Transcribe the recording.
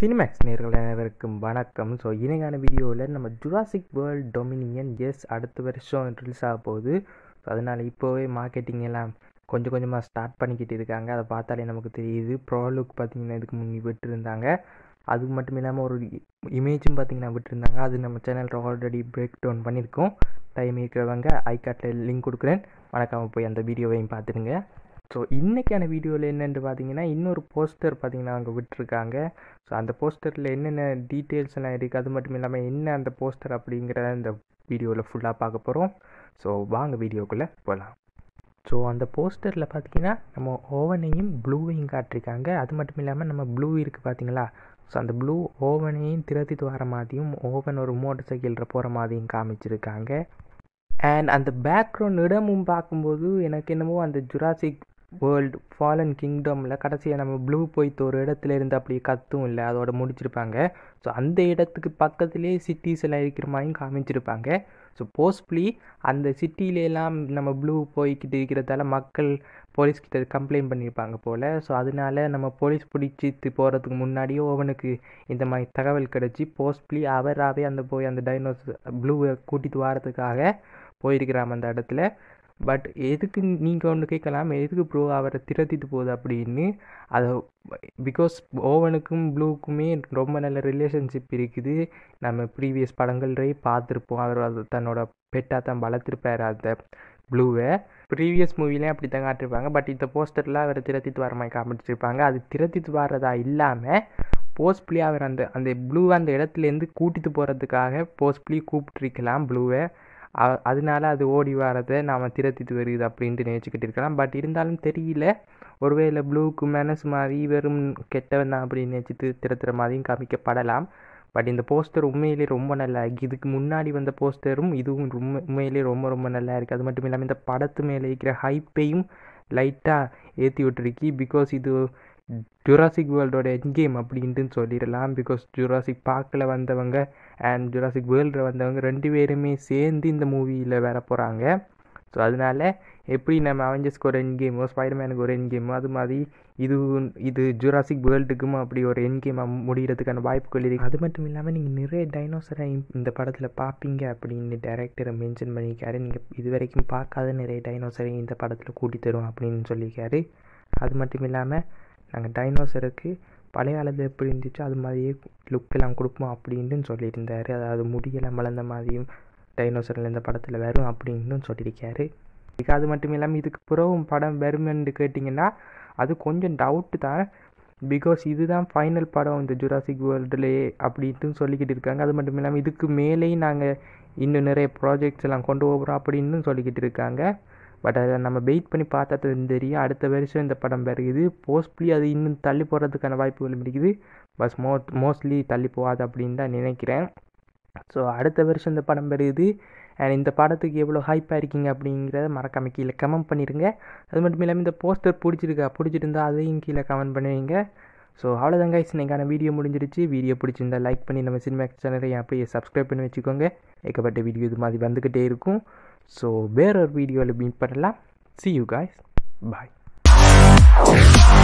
Cinemax நேர்கள் அனைவருக்கும் வணக்கம் ஸோ இணையான வீடியோவில் நம்ம ஜுராசிக் வேர்ல்ட் டொமினியன் எஸ் அடுத்த வருஷம் ரிலீஸ் ஆக போகுது ஸோ அதனால் இப்போவே மார்க்கெட்டிங் எல்லாம் கொஞ்சம் கொஞ்சமாக ஸ்டார்ட் பண்ணிக்கிட்டு இருக்காங்க அதை பார்த்தாலே நமக்கு தெரியுது ப்ரோலுக் பார்த்திங்கன்னா இதுக்கு முன்னே விட்டுருந்தாங்க அதுக்கு மட்டும் இல்லாமல் ஒரு இமேஜும் பார்த்திங்கன்னா விட்டுருந்தாங்க அது நம்ம சேனலில் ஆல்ரெடி பிரேக் டவுன் பண்ணியிருக்கோம் டைம் இருக்கிறவங்க ஐ கார்டில் லிங்க் கொடுக்குறேன் வணக்கம் போய் அந்த வீடியோவையும் பார்த்துருங்க ஸோ இன்றைக்கான வீடியோவில் என்னென்று பார்த்தீங்கன்னா இன்னொரு போஸ்டர் பார்த்தீங்கன்னா அங்கே விட்டுருக்காங்க ஸோ அந்த போஸ்டரில் என்னென்ன டீட்டெயில்ஸ் எல்லாம் இருக்குது அது மட்டும் இல்லாமல் என்ன அந்த போஸ்டர் அப்படிங்கிறத இந்த வீடியோவில் ஃபுல்லாக பார்க்க போகிறோம் ஸோ வாங்க வீடியோக்குள்ளே போகலாம் ஸோ அந்த போஸ்டரில் பார்த்தீங்கன்னா நம்ம ஓவனையும் ப்ளூவையும் காட்டிருக்காங்க அது மட்டும் இல்லாமல் நம்ம ப்ளூ இருக்குது பார்த்தீங்களா ஸோ அந்த ப்ளூ ஓவனையும் திறத்திட்டு வர மாதிரியும் ஓவன் ஒரு மோட்டர் சைக்கிளில் போகிற மாதிரியும் காமிச்சிருக்காங்க அண்ட் அந்த பேக்ரவுண்ட் இடமும் பார்க்கும்போது எனக்கு என்னமோ அந்த ஜுராசிக் வேர்ல்டு ஃபாலன் கிங்டமில் கடைசியாக நம்ம ப்ளூ போய்த்து ஒரு இடத்துல இருந்து அப்படி கத்தும் இல்லை அதோட முடிச்சிருப்பாங்க ஸோ அந்த இடத்துக்கு பக்கத்துலேயே சிட்டிஸ் எல்லாம் இருக்கிற மாதிரியும் காமிச்சிருப்பாங்க ஸோ போஸ்ட்லி அந்த சிட்டிலெலாம் நம்ம ப்ளூ போய்கிட்டு இருக்கிறதால மக்கள் போலீஸ்கிட்ட கம்ப்ளைண்ட் பண்ணியிருப்பாங்க போல் ஸோ அதனால நம்ம போலீஸ் பிடிச்சிட்டு போகிறதுக்கு முன்னாடியே ஓவனுக்கு இந்த மாதிரி தகவல் கிடச்சி போஸ்ட்லி அவராகவே அந்த போய் அந்த டைனோஸ் ப்ளூவை கூட்டிகிட்டு வரதுக்காக போயிருக்கிறாங்க அந்த இடத்துல பட் எதுக்கு நீங்கள் ஒன்று கேட்கலாம் எதுக்கு ப்ரோ அவரை திரத்திட்டு போகுது அப்படின்னு அதை பிகாஸ் ஓவனுக்கும் ப்ளூக்குமே ரொம்ப நல்ல ரிலேஷன்ஷிப் இருக்குது நம்ம ப்ரீவியஸ் படங்கள்லேயே பார்த்துருப்போம் அவர் அதை தன்னோட பெட்டாக தான் வளர்த்துருப்பார் அந்த ப்ளூவை ப்ரீவியஸ் மூவிலையும் அப்படி தான் காட்டிருப்பாங்க பட் இந்த போஸ்டரில் அவர் திரத்திட்டு வர மாதிரி காமிச்சிருப்பாங்க அது திரத்திட்டு வர்றதா இல்லாமல் போஸ்ட்பிளி அவர் அந்த அந்த ப்ளூ அந்த இடத்துலேருந்து கூட்டிகிட்டு போகிறதுக்காக போஸ்ட்பிளி கூப்பிட்டுருக்கலாம் ப்ளூவை அதனால அது ஓடி வரதை நாம் திரத்திட்டு வருது அப்படின்ட்டு நினச்சிக்கிட்டு இருக்கலாம் பட் இருந்தாலும் தெரியல ஒருவேளை ப்ளூக்கு மனசு மாதிரி வெறும் கெட்டவன் தான் அப்படின்னு நினச்சிட்டு திரத்துற மாதிரியும் காமிக்கப்படலாம் பட் இந்த போஸ்டர் உண்மையிலே ரொம்ப நல்லா இருக்குது இதுக்கு முன்னாடி வந்த போஸ்டரும் இதுவும் ரொம்ப உண்மையிலே ரொம்ப ரொம்ப நல்லா இருக்குது அது மட்டும் இல்லாமல் இந்த படத்து மேலே இருக்கிற ஹைப்பையும் லைட்டாக ஏற்றி விட்டுருக்கி பிகாஸ் இது ஜுராசிக் வேர்ல்டோட என் கேம் அப்படின்ட்டு சொல்லிடலாம் பிகாஸ் ஜுராசிக் பார்க்கில் வந்தவங்க அண்ட் ஜுராசிக் வேர்ல்டில் வந்தவங்க ரெண்டு பேருமே சேர்ந்து இந்த மூவியில் வர போகிறாங்க ஸோ அதனால எப்படி நம்ம அவெஞ்சர்ஸ்க்கு ஒரு என் கேமோ ஸ்பைடர்மேனுக்கு ஒரு என் கேமோ அது மாதிரி இது இது ஜுராசிக் வேர்ல்டுக்கும் அப்படி ஒரு என் கேம் முடிகிறதுக்கான வாய்ப்புகள் இருக்குது அது மட்டும் இல்லாமல் நீங்கள் நிறைய டைனோசரை இந்த படத்தில் பார்ப்பீங்க அப்படின்னு டேரக்டர் மென்ஷன் பண்ணியிருக்காரு நீங்கள் இது வரைக்கும் பார்க்காத நிறைய டைனோசரை இந்த படத்தில் கூட்டி தரும் அப்படின்னு சொல்லியிருக்காரு அது மட்டும் இல்லாமல் நாங்கள் டைனோசருக்கு பழைய ஆளுது எப்படி இருந்துச்சோ அது மாதிரியே லுக்கெல்லாம் கொடுப்போம் அப்படின்னு சொல்லியிருந்தார் அதாவது முடியலை மலர்ந்த மாதிரியும் டைனோசரில் இந்த படத்தில் வரும் அப்படின்னும் சொல்லியிருக்காரு இதுக்கு அது மட்டும் இல்லாமல் இதுக்கு பிறகும் படம் வருமென்று கேட்டிங்கன்னா அது கொஞ்சம் டவுட்டு தான் பிகாஸ் இதுதான் ஃபைனல் படம் இந்த ஜுராசிக் வேர்ல்டுலேயே அப்படின்ட்டு சொல்லிக்கிட்டு இருக்காங்க அது மட்டும் இல்லாமல் இதுக்கு மேலேயும் நாங்கள் இன்னும் நிறைய ப்ராஜெக்ட்ஸ் எல்லாம் கொண்டு போகிறோம் அப்படின்னு சொல்லிக்கிட்டு இருக்காங்க பட் அதை நம்ம வெயிட் பண்ணி பார்த்தா தெரியும் அடுத்த வருஷம் இந்த படம் பிறகுது போஸ்ட்லி அது இன்னும் தள்ளி போடுறதுக்கான வாய்ப்புகள் இருக்குது பஸ் மோ மோஸ்ட்லி தள்ளி போகாது அப்படின்னு தான் நினைக்கிறேன் ஸோ அடுத்த வருஷம் இந்த படம் வருது அண்ட் இந்த படத்துக்கு எவ்வளோ ஹைப்பாக இருக்கீங்க அப்படிங்கிறத மறக்காமல் கீழே கமெண்ட் பண்ணிடுங்க அது மட்டும் இல்லாமல் இந்த போஸ்டர் பிடிச்சிருக்கா பிடிச்சிருந்தா அதையும் கீழே கமெண்ட் பண்ணுவீங்க ஸோ அவ்வளோதாங்க இஸ் இன்றைக்கான வீடியோ முடிஞ்சிருச்சு வீடியோ பிடிச்சிருந்தா லைக் பண்ணி நம்ம சினிமா சேனலை அப்படியே சப்ஸ்கிரைப் பண்ணி வச்சுக்கோங்க ஏகப்பட்ட வீடியோ இது மாதிரி வந்துக்கிட்டே இருக்கும் ஸோ வேற ஒரு வீடியோவில் மீட் பண்ணலாம் சி யூ காய்ஸ் பாய்